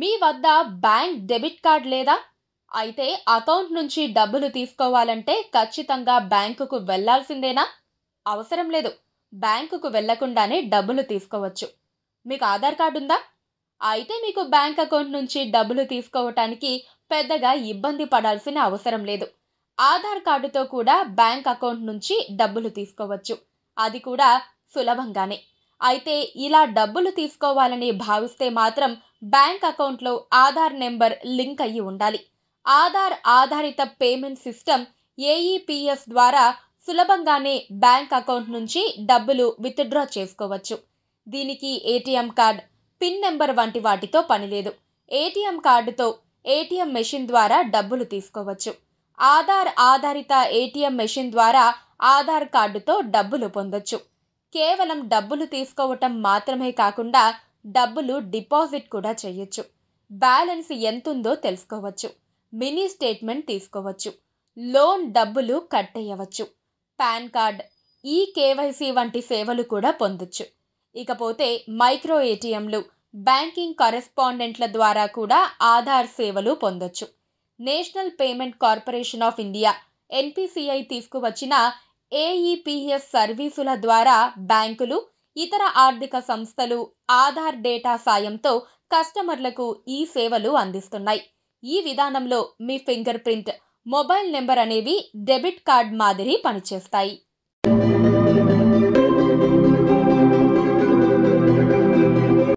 మీ వద్ద bank debit card లేదా అయితే అకౌంట్ నుంచి డబ్బులు తీసుకోవాలంటే ఖచ్చితంగా బ్యాంకుకు వెళ్లాల్సిందేనా అవసరం లేదు బ్యాంకుకు వెళ్లకుండానే డబ్బులు తీసుకోవచ్చు మీకు ఆధార్ కార్డు ఉందా అయితే మీకు బ్యాంక్ అకౌంట్ నుంచి డబ్బులు తీసుకోవటానికి పెద్దగా ఇబ్బంది పడాల్సిన అవసరం లేదు ఆధార్ కార్డుతో కూడా బ్యాంక్ అకౌంట్ నుంచి డబ్బులు తీసుకోవచ్చు అది కూడా సులభంగానే అయితే ఇలా డబ్బులు తీసుకోవాలని భావిస్తే మాత్రం బ్యాంక్ అకౌంట్లో ఆధార్ నెంబర్ లింక్ అయ్యి ఉండాలి ఆధార్ ఆధారిత పేమెంట్ సిస్టమ్ ఏఈపిఎస్ ద్వారా సులభంగానే బ్యాంక్ అకౌంట్ నుంచి డబ్బులు విత్డ్రా చేసుకోవచ్చు దీనికి ఏటీఎం కార్డ్ పిన్ నెంబర్ వంటి వాటితో పనిలేదు ఏటీఎం కార్డుతో ఏటీఎం మెషిన్ ద్వారా డబ్బులు తీసుకోవచ్చు ఆధార్ ఆధారిత ఏటీఎం మెషిన్ ద్వారా ఆధార్ కార్డుతో డబ్బులు పొందొచ్చు కేవలం డబ్బులు తీసుకోవటం మాత్రమే కాకుండా డబ్బులు డిపాజిట్ కూడా చేయొచ్చు బ్యాలెన్స్ ఎంతుందో తెలుసుకోవచ్చు మినీ స్టేట్మెంట్ తీసుకోవచ్చు లోన్ డబ్బులు కట్టేయవచ్చు పాన్ కార్డ్ ఈ కేవైసీ వంటి సేవలు కూడా పొందొచ్చు ఇకపోతే మైక్రో ఏటీఎంలు బ్యాంకింగ్ కరెస్పాండెంట్ల ద్వారా కూడా ఆధార్ సేవలు పొందొచ్చు National Payment Corporation of India NPCI తీసుకువచ్చిన ఏఈపిఎస్ సర్వీసుల ద్వారా బ్యాంకులు ఇతర ఆర్థిక సంస్థలు ఆధార్ డేటా సాయంతో కస్టమర్లకు ఈ సేవలు అందిస్తున్నాయి ఈ విధానంలో మీ ఫింగర్ ప్రింట్ మొబైల్ నెంబర్ అనేవి డెబిట్ కార్డ్ మాదిరి పనిచేస్తాయి